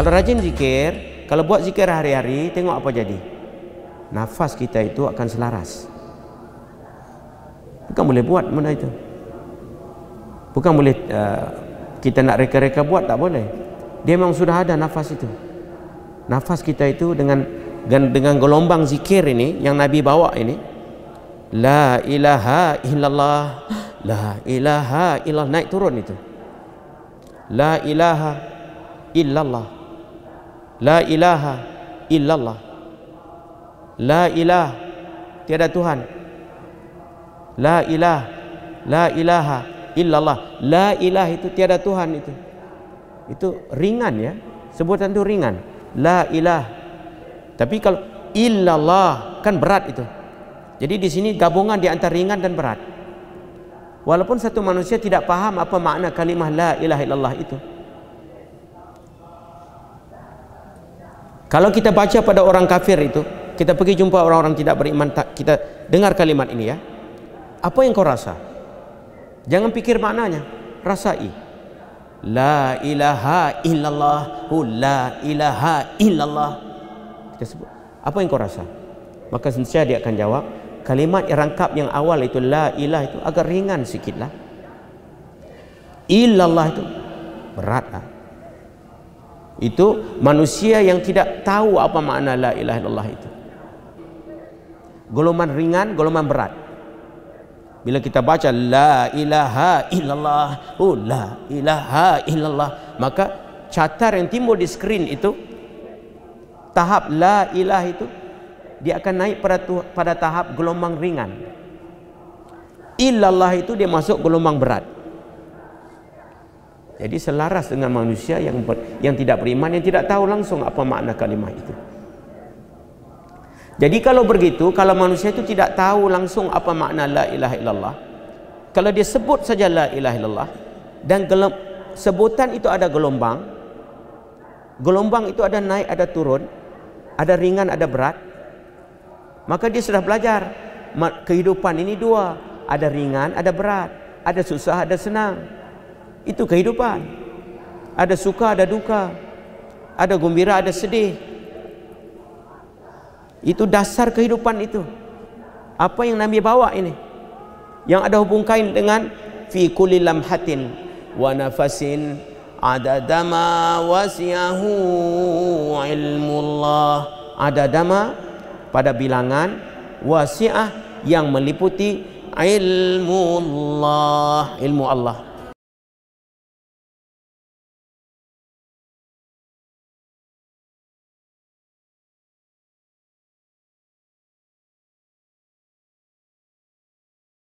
Kalau rajin zikir, kalau buat zikir hari-hari, tengok apa jadi. Nafas kita itu akan selaras. Bukan boleh buat benda itu. Bukan boleh uh, kita nak reka-reka buat, tak boleh. Dia memang sudah ada nafas itu. Nafas kita itu dengan dengan gelombang zikir ini yang Nabi bawa ini La ilaha illallah La ilaha illallah Naik turun itu La ilaha illallah La ilaha illallah La ilah Tiada Tuhan La ilah La ilaha illallah La ilah itu tiada Tuhan itu Itu ringan ya Sebutan itu ringan La ilah Tapi kalau illallah Kan berat itu Jadi di sini gabungan di antara ringan dan berat Walaupun satu manusia tidak paham apa makna kalimah la ilah illallah itu. Kalau kita baca pada orang kafir itu, kita pergi jumpa orang-orang tidak beriman, kita dengar kalimat ini ya. Apa yang kau rasa? Jangan pikir maknanya, rasai. La ilaha illallah, hu la ilaha illallah. Kita sebut. Apa yang kau rasa? Maka sentiasa dia akan jawab, kalimat yang rangkap yang awal itu la ilah itu agak ringan sikitlah. Illallah itu beratlah itu manusia yang tidak tahu apa makna la ilaha illallah itu golongan ringan golongan berat bila kita baca la ilaha illallah oh la ilaha illallah maka catar yang timbul di skrin itu tahap la ilah itu dia akan naik pada pada tahap gelombang ringan illallah itu dia masuk gelombang berat jadi selaras dengan manusia yang ber, yang tidak beriman yang tidak tahu langsung apa makna kalimah itu. Jadi kalau begitu kalau manusia itu tidak tahu langsung apa makna la ilaha illallah, kalau dia sebut saja la ilaha illallah dan gelom, sebutan itu ada gelombang, gelombang itu ada naik ada turun, ada ringan ada berat, maka dia sudah belajar kehidupan ini dua, ada ringan ada berat, ada susah ada senang. Itu kehidupan. Ada suka, ada duka. Ada gembira, ada sedih. Itu dasar kehidupan itu. Apa yang Nabi bawa ini? Yang ada hubung kain dengan fi kulli lamhatin wa nafasin adada ma wasiyahu ilmullah. Adada ma pada bilangan wasiah yang meliputi ilmu Allah, ilmu Allah.